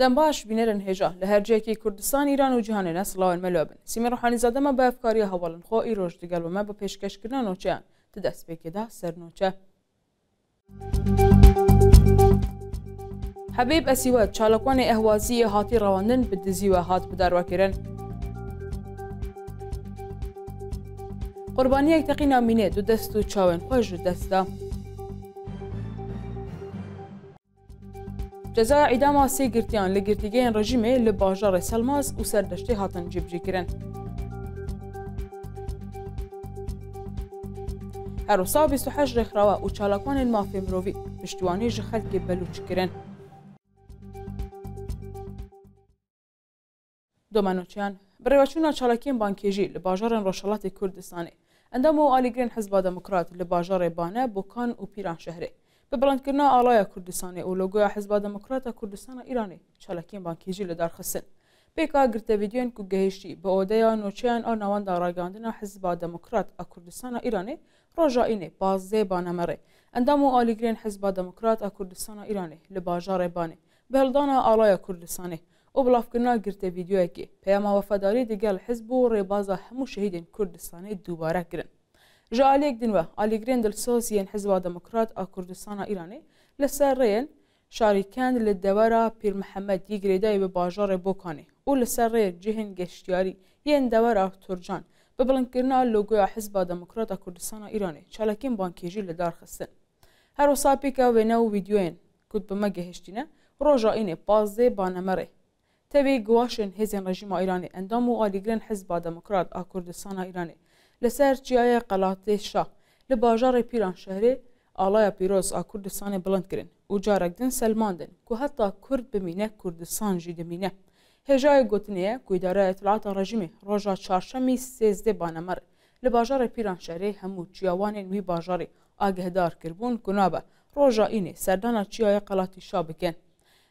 دەمباش بینەرن هێژە لە هەرجەیەکی کوردستان ایران و جیهانە نەسڵاوەن مەلوبن سیمە ڕحانیزادەمە بە ئەفکاری هەواڵن خۆ ئیرۆژ دیگەلمە بە پێشکەشکردن نۆچیان تدەست پێکێدا سەرنۆچە. حەبێب ئەسیوە چالکوانی ئەهوازیە هاتی ڕەواندن بدزیوە هات بدارواکردن. قوربانیەک تەقینامینێت و دەست و چاوێن خۆش و دەستدا. جزا اعدام سه گرتیان لگرتیگین رژیمه لباجار سلماس و سردشتی هاتن جبجی کرن. هروسا 28 رخراوه و چالاکوان المافی مرووی پشتوانی جخلک بلوچ کرن. دومانوچیان بریوچونا چالاکین بانکیجی لباجار روشالات کردستانی اندام و آلیگرین حزب دموکرات لباجار بانه بوکان و پیران شهره. به بەڵندکردنا ئاڵایە کوردستانی ئەو لەگوۆیا حزبا دموکراتە کوردستانە ئیرانی چالکین بانکیژی لە دارخستن پێکا گرتە ویددیوێن کو گەهشتی بە ئۆدەیان نوچیان ئەو ناواندا ڕاگەاندنە حزبا دموکرات ئە کوردستانە ئیرانی ڕۆژائینێ بازێ بانەمەڕێ ئەندام و ئالیگرێن حزبا دموکرات ئە کوردستانە ئیرانی لە باژارێ بانێ بەلدانە ئاڵایە کوردستانی و بڵافکردنا گرتە ویددیوەکی پەیاما وەفەداری دیگەل حزب و ڕێبازە هەموو شەهیدین کوردستانی دووبارە گرن جا آليك دنوا آليغرين دل سوزيين حزب ديمقراط آ كردستان إيراني لسر رين شاركان للدورة بير محمد يجري داي بباجار بوكاني ولسر رين جهن گشتیاری یه دوارا ترجان به ببلنكرنا لوگو حزب دموکرات آ ایرانی إيراني بانکی بانكيجي دار خستن هر که وصابيكا ونو فيديوين كنت بمجه هشتينا روجا إني بازي بانمره تبی گواشن هزین رژیم ایرانی اندام و آلیگرین حزب دموکرات آ ایرانی لسر جیای قلاته شاه لباجار پیران شهری آلای پیروز آ کردستان بلند کرن و جارکدن سلماندن که حتی کرد بمینه کردستان جی دمینه هجای گوتنیه که اداره اطلاعات رژیمی روژا چارشمی سیزده بانمر لباجار پیران شهری همو جیاوانین وی باجاری آگهدار کربون گنابه روژا اینه سردانا جیای قلاتی شاه بکن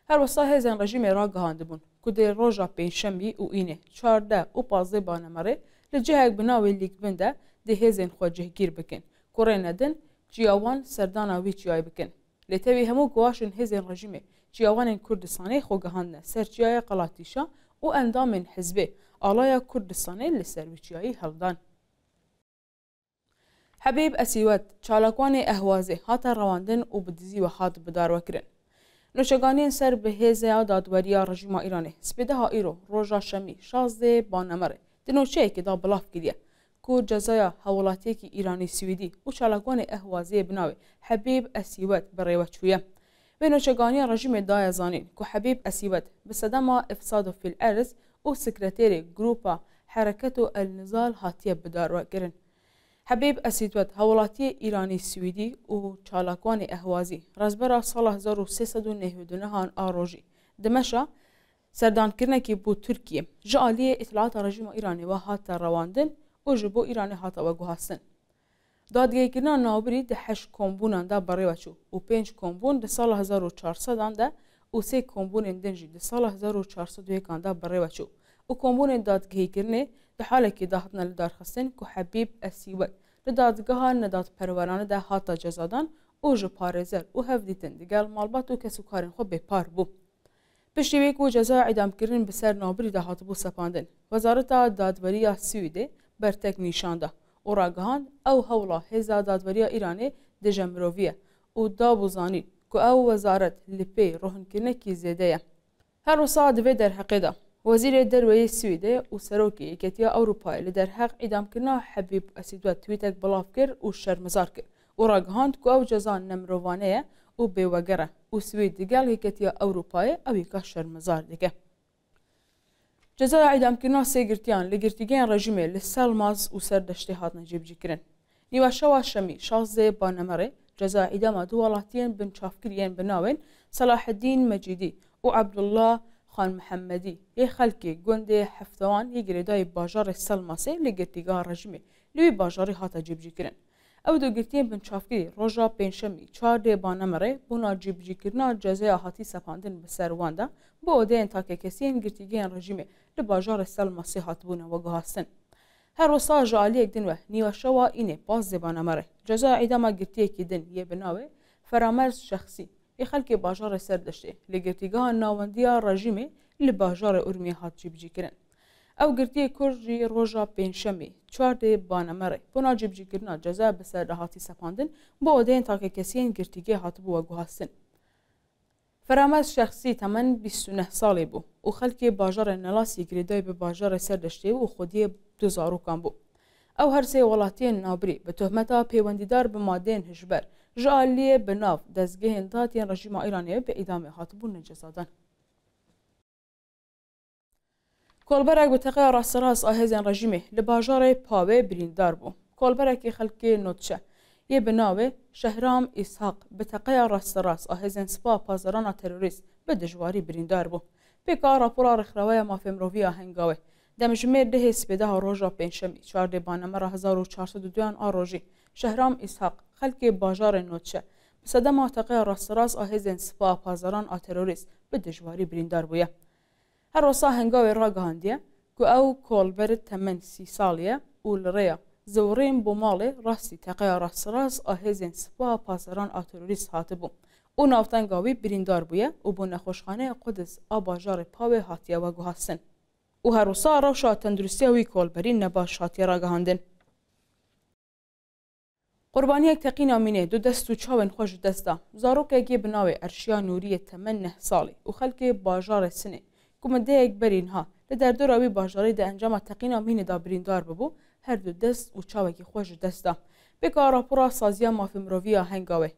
هر وسا هزن رژیم را گهاندبون که در روژا پینشمی و اینه چارده و پازده بانمره لە جیهێک بناوی لیکبن دە دههێزێن خۆجهگیر بکەن کوڕێنەدن جیاوان سەرداناوی جیای بکەن لێتەوی هەموو گواشن هێزێن ڕژیمێ جیاوانên کوردستانی خۆگەهاندە سەرچیایە قەڵاتیشە و ئەندامên حزبێ ئاڵایە کوردستانی لە سەرویچیایی هەڵدان حەبێب ئەسیوەت چالاکوانی ئەهوازێ هاتە ڕەواندن و بدزی و هات بدارەکردن نوشگانین سەر بەهێزەیە دادوەریە ڕژیما ئیرانێ سپێدەها ئیرۆ ڕۆژا شەمی شازدێ بانەمەرێ دنو دنوچەیەکی دا بڵاف کردە کو جەزایە هەوڵاتێکی ئیرانی سوئدی و چالاگوانی ئەهوازەیە بناوێ حەبیب ئەسیوەت بەڕێوە چووە بێنۆچەگانی ڕژیمێ دایەزانین کو حەبیب ئەسیوەت بە سەدەما ئەفساد و فیل ئەرز و سکرێتێری گروپا حرەکەت و ئەلنزال هاتیە بداڕوەگرن حەبیب ئەسیدوەت هەوڵاتیە ئیرانی سوئدی و چالاکوانی ئەهوازی ڕزبەرە ساڵ 1990 آروجي دمشا سەردانکردنێکی بۆ تورکیە ji aliyê اطلاعات رژیما ئیرانê ve هاتە ڕەواندن û ji بۆ ئیرانê هاتەوە guhasin. Dadgehkirina navbirî di heş kombûnan de berêve çû û pênc kombûn di sala 1400dan de û sê kombûnên din jî di sala 1400kan de berêve çû û kombûnên dadgehkirinê di halekî dahatine li darxistin ku hebîb esîwek li dadgeha nedatperweranê de hata cezadan û ji parêzer û hevdîtin digel malbat û kesûkarên xwe bêpar bû. پشتیوێک و جەزا ئەدامکردن بەسەر نابری داهاتبوو سەپاندن وەزارەتا دادوەریە سویدێ بەرتەک نیشاندا و ڕاگەهان ئەو هەوڵا هێزا دادوەریە ئیرانێ دژە مرۆڤە و دابزانین کو ئەو وەزارەت لە پێی ڕۆهنکردنێکی زێدەیە هەروسا دەبێ دەرحەقێدا وەزیرێ دەروەیە سویدێ و سەرۆکی یەکەتیە ئەوروپای لە دەرحەق ئیدامکردنا حەبیب ئەسیدوە تویتێک بڵاو کرد و شەرمەزار کرد و ڕاگەهاند کو ئەو جەزان نەمرۆڤانەیە او بێوەگەرە و سوێ دیگەڵ هێکەتیە ئەوروپایە ئەویکە شەرمەزار دیگە. جەزا عیدامکردنا سێگرتیان لە گرتیگەیان ڕژیمێ لە سەلماز و سەردەشتی هاتنە جێبجیکردن. نیواشەوا شەمی شازێ بانەمەڕێ جەزا ئیداما دو وڵاتیان بن چافکریان بناوێن سەلاحدین مەجیدی و عبدله خان محەممەدی یە خەلکی گوندێ هەفتەوان یەگرێدای باژارێ سەلماسێ لە گرتیگا ڕژیمێ لەوی باژاری هاتە جێبجیکردن. ئەو دەگرتیین بنچافکی ڕۆژا پێنجشەمی چاردێ بانەمەڕێ بۆ ناجیبجیکردنا جەزەیە هاتی سەپاندن بەسەرواندا بۆ ئۆدەیەن تاکەکەسیین گرتیگەیان ڕژیمێ لە باژارە سەل مەسی هاتبوونەوە گوهاستن. هەرۆسا ژعالیەک دنوە نیوەشەوە ئینێ باز زێبانەمەڕێ جەزا عیداما گرتیەکی دن یە بناوێ فەرامەرز شخصی ی خەلکی باژارە سەردەشتێ لە گرتیگان ناوەندیا ڕژیمێ لە باژارە ئورمی هاتجیبجیکردن. ئەو گردیە کۆژی ڕۆژە پێنجشەمی چواردێ بانەمەڕێ بۆ ناجیبجیکردنا جەزا بەسەر داهاتی سەپاندن بۆ ئۆدەیان تاکە کەسیین گرتیگە هاتبووە گوهاستن. فرامەز شخصی تەمەەن 29 ساڵی بوو و خەلکی باژارە نەلاسی گرێدای بە باژارە سەردەشتێ و خودیە دو زارروکان بوو. ئەو هەرسێ وڵاتیان نابری بە تۆحمەتا پەیوەندیدار بە مادێن هژبەر ژعالیە بناو دەستگەهێن داتیان ڕژیما ئیرانەیە بە ئیدامێ هاتبوو نەجەزادان. کۆلبەرێک بە تەقە ڕاستەڕاست ئاهێزیان ڕژیمێ لە باژارێ پاوێ بریندار بوو کۆلبەرێکی خەلکی نوچە یێ بناوێ شەهرام ئیسحاق بە تەقەیە ڕاستەڕاست ئاهێزیان سپا پازەرانە تەرۆریست بە دژواری بریندار بوو پێکا راپۆرا ڕخراوەیە مافێمرۆڤیا هەنگاوێ دەمژمێر دهێ سپێداها ڕۆژە پێنجشەمی چواردێ بانەمەرە 1942یان ئاڕۆژی شەهرام ئیسحاق خەلکی باژارێ نوچە سەدەما تەقەیە ڕاستەڕاست ئاهێزیان سپا پازەران ئاتەرۆریست بە دژواری بریندار بووە هەروەسا هەنگاوی ڕاگەهاندە کو ئەو کۆڵبەرت تەمەند سی ساڵە و لڕەیە زەوڕێن بۆ ماڵێ ڕاستی تەقەیا ڕاستڕاست ئاهێزێن سپا پاسەران ئاتۆریست هاتبوو ئەو ناوتەنگاوی بریندار بووە و بۆ نەخۆشخانەیە قودس ئاباژارێ پاوێ هاتیەوە گوهاسن و هەروسا ڕەوشا تەندروستیەوەی کۆلبەرین نەباش هاتی ڕاگەهاندن قربانیەک تەقی نامینێ دو دەست و چاوێن خۆش دەستدا زارۆکێکی بناوێ ئەرشیا نووریە تەمە نەح ساڵی و خەلکێ باژارە سنێ گومەندەیەک بەرینها لە دەردۆراوی باژارەی دە ئەنجامە تەقینا مینێدا بریندار ببوو هەردوو دەست و چاوێکی خۆش دەستدا پێکا راپۆرا سازیە مافی مرۆڤیا هەنگاوێ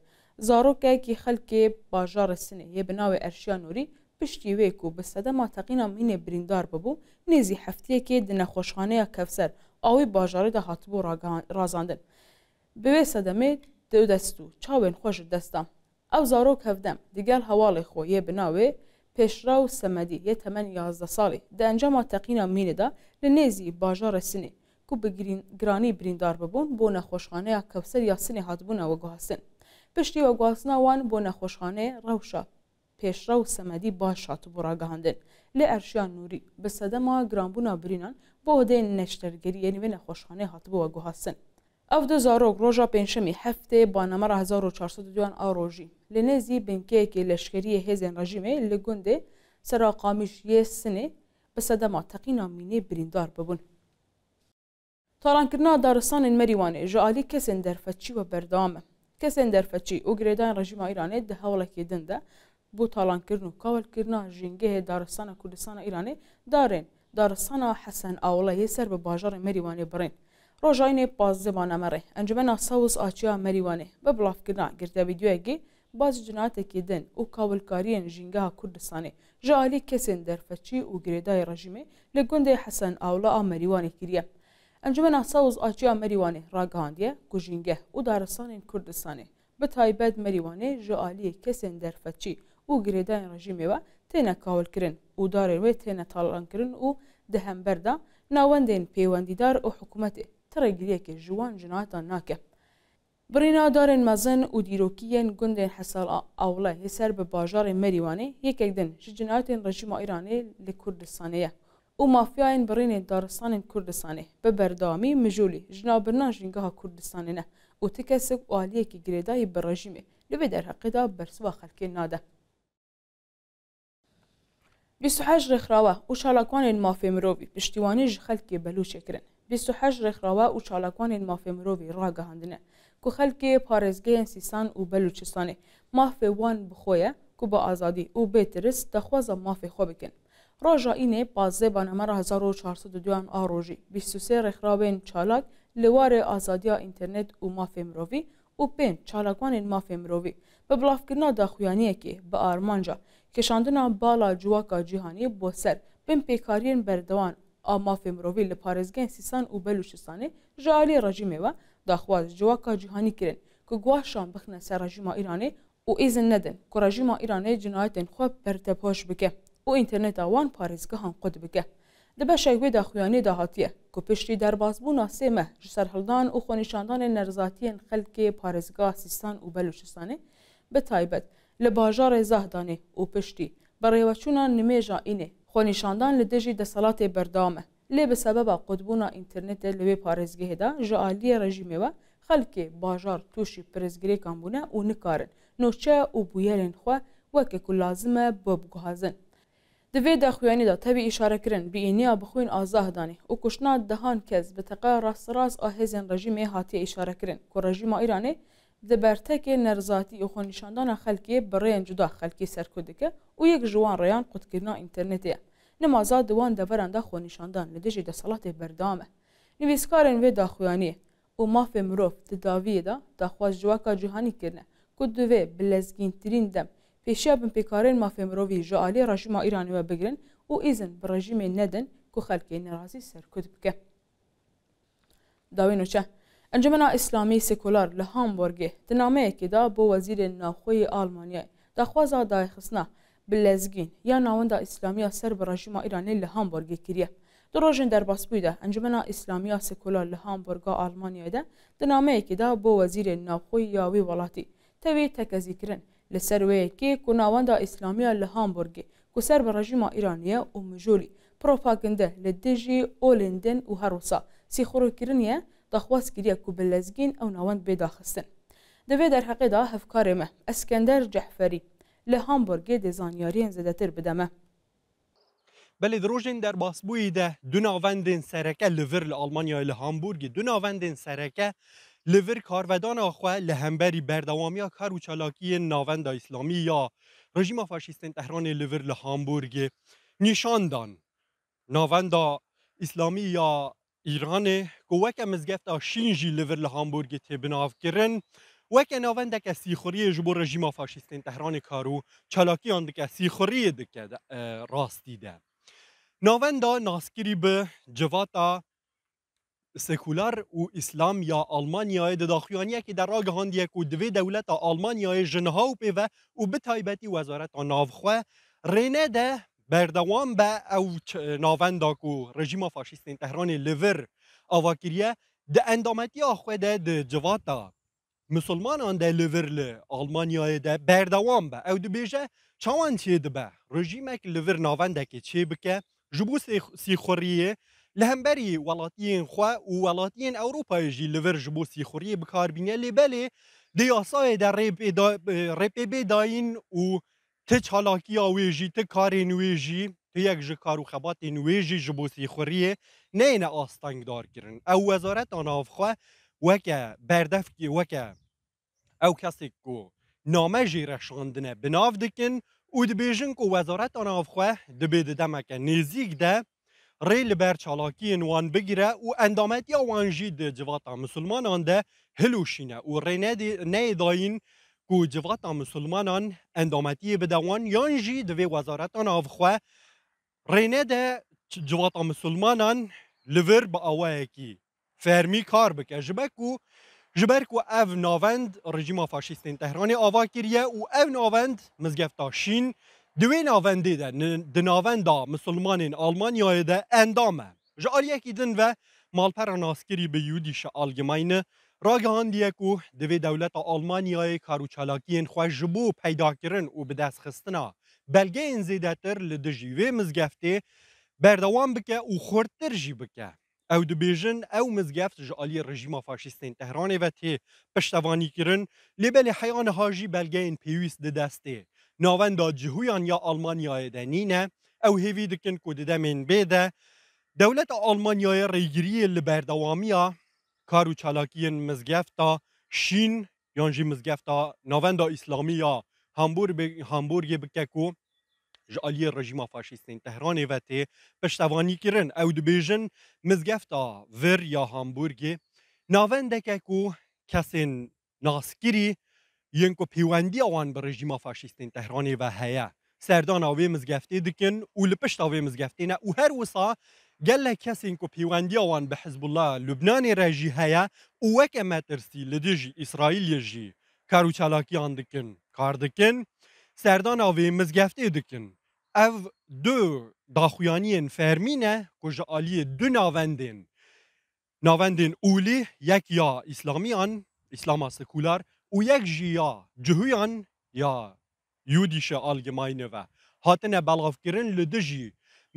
زارۆکێکی خەلکێ باژارە سنێ یە بناوێ ئەرشیا نووری پشتی وێک و بەسەدەما تەقینا مینێ بریندار ببوو نێزی هەفتەیەکێ دنەخۆشخانەیە کەفسەر ئەوەی باژارەدا هاتبوو ڕازاندن بوێ سەدەمێ دو دەست و چاوێن خۆش دەستام ئەو زارۆک هەفدەم دیگەل هەواڵی خۆ یە بناوێ پێشرا و سەمەدی یە تەمەەن یازدە ساڵی دەنجامە تەقینە میندا لە نێزی باژارە سنی کو بگرین گرانی بریندار ببوون بۆ نەخۆشخانەیە کەوسەر یاسنی هاتبوونەوە گوهاسن پشتی وەگواستناوان بۆ نەخۆشخانەیە ڕەوشە پێشرە و سەمەدی باش هات بۆ ڕاگەهاندن لە ئەرشیان نووری بە سەدەما گرانبوونا برینان بۆ ئۆدەی نەشتەرگەری یەنیوێ نەخۆشخانەی هاتبووە گوهاسن ئەو زارۆک ڕۆژە پێنجشەمی هەفتێ بانەمەرا 1402 ئاڕۆژی لە نێزی بنکەیەکی لەشکریە هێزێن ڕژیمێ لە گوندێ سەراقامیش یە سنێ بە سەدەما تەقینا مینێ بریندار ببوون. تاڕانکردنا دارستانên مەریوانێ ji alî kesên derfeçî û berdame. Kesên derfeçî û girêdan rejima Îranê di hewlekê din de بۆ تاالانکردن و کاولکردنا ژینگەهێ دارستانە کوردستانە ئیرانê darên daristana hesen ئاوڵە هێ سەر بە باژارە مەریوانê biڕێن. Rojaynê pazdebana me re encumena Sawus Açiya Merîwanê bi bilavkirina girdevidyoyekê baz cinatekê din û kawilkariyên jîngeha Kurdistanê ji alî kesên derfeçî û girêdayê rejimê li gundê Hesen Awla a Merîwanê kiriye. Encumena Sawuz Açiya Merîwanê ragihandiye ku jîngeh û daristanên Kurdistanê bi taybet Merîwanê ji aliyê kesên derfeçî û girêdayên rejimê ve têne kawilkirin û darê wê têne talankirin û di hember da nawendên pêwendîdar û hikûmetê تره گریه جوان جنایتان ناکه برینادارن مزن و دیروکیین گندین حسال اوله هسر به باجار مریوانه یک یکک دن جنایتین رژیم ایرانی یه و مافیاین برین دارستان کردستانه به بردامی مجولی جنابرنا جنگه کردستانه نه و تکسک و آلیه که گریدای بر رژیمه لبه در حقیده برسوا خلکی ناده 28 رخراوه او چالاکوانên mafê mirovî piştîwanê ji xelkê belûçê kirin 28 rexrawe û çalakanên mafê mirovî ragihandine ku xelkê parêzgeyên sîsan û belûçistanê mafê wan bixoye ku bi azadî û bêtiris dexwaza mafê xwe bikin Roja înê bazêban emera 1402an a rojî 23 rexrawên çalak li warê azadiya înternet û mafê mirovî û pênc çalakanên mafê mirovî bi bilavkirina daxuyaniyekê bi armanca کشاندنا بالا جواکا جیهانی بو سر بین پیکارین بردوان آماف مرووی لپارزگین سیسان و بلوچستانه جالی رژیمه و داخواز جواکا جیهانی کرن که گواشان بخنه سر رژیم ایرانه و ایزن ندن که رژیم ایرانه جنایتن خواه پرتپاش بکه و اینترنت آوان پارزگهان قد بکه د بشوی د خویانې د هاتیه کو پشتي درباز بو ناسمه جسرهلدان او خونشاندان نرزاتین خلک پارزګاه سیستان او بلوچستانه به تایبت لە باژارێ زەهدانێ و پشتی بە ڕێوەچوونان نمێژە ئینێ خۆنیشاندان لە دژی دەسەڵاتی بەردامە لێ بە سەبەبە قوتبوونا ئینتررنێتە لەوێ پارێزگەهێدا ژعالیە ڕژیمەوە خەلکێ باژار تووشی پرزگرێکان بوونە و نکارن نوچە و بویەرێن خوا وەکێک و لازمە بۆ بگوهازن دوێ دەخوێنیدا تەوی ئیشارەکردن بینیا بخوین ئازاهدانی و کوشتنا دەهان کەس بەتەقە ڕاستڕاست ئاهێزن ڕژیمێ هاتی ئیشارەکردن کو ڕژیما ئیرانێ دەبەرتەکێ نەرزاتی یخۆ نیشاندانە خەلکیە بڕێن جودا خەلکی سەرکردەکە و یەک ژوان ڕێیان قوتکردنا ئینتەرنێتەیە نمازا دوان دەبەراندا خۆنیشاندان لە دژی دەسەڵاتی بەردامە نویسکارن وێ داخویانێ و مافێ مرۆڤ تداویەدا داخواز جوواکە جوهانیکردە کو دوێ بلەزگینترین دەم پێشیا بن پێکارێن مافێ مرۆڤی ژعالی ڕژیما ئیرانیوە بگرن و ئیزن بڕژیمێ نەدەن کو خەلکی نەڕازی سەرکرد بکە داوێنچە انجمنا اسلامی سکولار له هامبورگ دنامه که دا با وزیر ناخوی آلمانیا دخوازا دایخسنا بلزگین یا ناوند اسلامی سر بر رژیم ایرانی له هامبورگ کریه دو روژن درباس بوده انجمنا اسلامی سکولار له هامبورگ آلمانیا ده دنامه که دا با وزیر ناخوی یاوی ولاتی توی تکزی کرن لسر ویکی که ناوند اسلامی له هامبورگ که سر بر رژیم ایرانیه و مجولی پروپاگنده لدجی اولندن و هروسا سی خورو کرنیه daxwazgiriya ku bi lezgîn ew nawend bêdaxistin. Divê derheqê da hevkarê me Eskender cehferî li Hamburgê dê zanyariyên zedetir bideme. Belê di rojên derbasbûyî de du navendên sereke li vir li Almanyayê li Hamburgê du navendên sereke li vir karvedana xwe li hemberî berdewamiya kar û çalakiyên navenda İslamî ya rejima faşîstên Tehranê li vir li Hamburgê nîşan dan navenda İslamî ya Îranê ku weke mizgefta şîn jî li vir li Hamburgê têbinav kirin, weke navendeke sîxuriyê ji bo rejîma faşîstên Tehranê kar û çalakiyan dike sîxuriyê dike rastî de. Navenda naskirî bi civata سکولر û ئیسلام یا ئەلمانیاە دەداخوانیەکی دەڕاگەهاندیە و دوێ دەولەتە ئەلمانیاە ژنها و پێوە و بتایبەتی وەزارەت ئەناوخوا ڕێنە دە بەردەوام بە ئەو ناوەنداک و ڕژیمە فاشیستین تەهرانی لڤر ئاواکریە دە ئەندامەتیا خوێدە جواتە مسلمانان دە لڤر لە ئەڵمانیاەدە بەردەوام بە ئەو دبێژە چاوان چێ دبە ڕژیمێک لڤر ناوەندەکە چێ بکە ji bo sîxuriye li hemberî welatiyên xwe û welatiyên Ewropayê jî li vir ji bo sîxuriye bikarîne lê belê dê yasayê de rêpê dayîn û ته چالاکی آویجی ته کار نویجی ته یک جه کارو خبات نویجی جبوسی خوریه نه نه آستنگ دار کرن او وزارت آن آفخوا وکه بردف کی وکه او کسی کو نامه جی رشاندنه بناف دکن او دبیجن کو وزارت آن آفخوا دبیده دمکه نزیگ ده ری لبر چالاکی وان بگیره او اندامت یا وانجی ده جواتا مسلمانان ده هلوشینه او ری نه داین کو جواتا مسلمانان اندامتی بدوان یان جی دوی وزارتان آفخوا رینه ده جواتا مسلمانان لور با آوه کی فرمی کار بکه جبه کو جبر کو او ناوند رژیم فاشیستین تهرانی آوا کریه و او ناوند مزگفتا شین دوی ناونده ده ده ناوندا مسلمانین آلمانیای ده اندامه جا آلیه کیدن و مالپر ناسکری به یودیش آلگمینه راگەاندیەک و دەوێ دەولەتە ئەڵمانیای کاروچالاکیەن خوۆش ژبوو پەیداکردن و بەدەستخستنا بەلگەین زێدەتر لە دژی وێ مزگەفتێ بەردەوام بکە و خورتتر ژی بکە. ئەو دبێژن ئەو مزگەفت ji aliyê rejima faşîstên Tehranê ve tê piştevanî kirin, lêbelê heyanha jî belgeyên pêwîst di destê. Navenda cihuyan ya Almanyayê de nîne, ew hêvî dikin ku di demên bê de, Dewleta Almanyayê rêgiriyê li berdewamiya کار و چالاکیین مزگفتا شین یان جی مزگفتا ناوندا اسلامی یا هامبورگ هامبورگ بککو جالی رژیم فاشیستین تهران و تی پشتوانی کرن او دبیجن مزگفتا ور یا هامبورگ ناوندکه کو کسین ناسکری ینکو پیوندی آوان بر رژیم فاشیستین تهران و هیا سردان آوی مزگفتی دکن و لپشت آوی مزگفتی نه و هر وسا گەل لە کەسێک و پەیوەندیەوان بە حزبله لوبنانی ڕێژی هەیە و وەک ئەمە ترسی لە دێژی ئیسرائیل لێژی کار و چالاکیان دکن کار دکن سەردان ئاوێ مزگەفتێ دکن ئەv دو daxuyaniyên fermî ne ku ji aliyê du navendên navendên ûlî yek ya îslamiyan îslama sekular û yek jî ya cihuyan ya yûdîşe algemayîne ve hatine belavkirin li dijî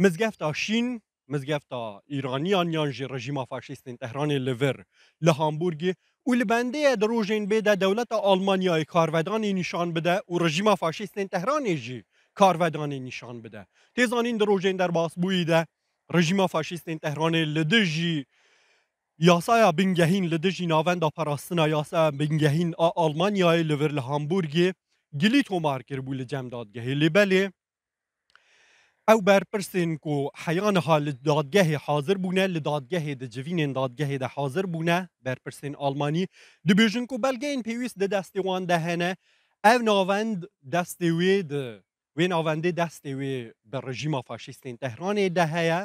mizgefta şîn مزگفتا ایرانیان یان جی رژیم فاشیستین تهران لور لهامبورگی و لبنده دروژین بده دولت آلمانیای کارودانی نشان بده و رژیم فاشیستین تهران جی کارودانی نشان بده تیزانین دروژین در باس بویده رژیم فاشیستین تهران لدجی یاسای بنگهین لدجی ناوند پاراستنا یاسا بنگهین آلمانیای لور لهامبورگی گلی تومار کربول جمدادگهی لبله ئەو بەرپرسن و حەیانەها لە دادگەهێ حاضر بوونە لە دادگەهێ دە جوینێن دادگەهێدا حاضر بوونە بەرپرسین ئالمانی دبێژن و بەلگەین پێویست دە دەستیوان دەهێنە ئەو ناوەند دەستی وێ وێ ناوەندی دەستی وێ بە ڕژیما فاشیستین تەهرانێ دەهەیە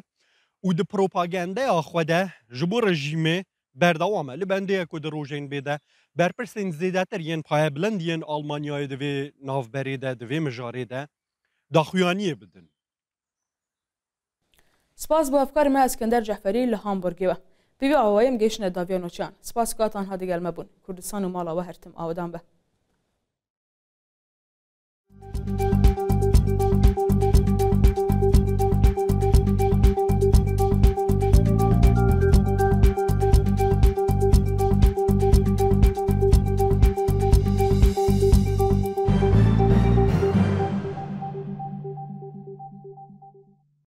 و د پرۆپاگەندەیە خودە ji بۆ ڕژیمێ بەردەوامە لە بەندەیە و دەڕۆژین بێدە بەرپرسین زیدەتر یەن پایە بلندیان ئالمانیای دەوێ ناوبەرێدە دەوێ مژارێدە داخویانیە بدن سپاس بۆ ئەفکارمە ئەسکەندەر جەفەری لە هامبورگیەوە پێوی ئەوەیەم گەیشتە داویان و چیان سپاس کاتان هەدەگەلمە بوون کوردستان و ماڵەوە هەرتم ئاودان بە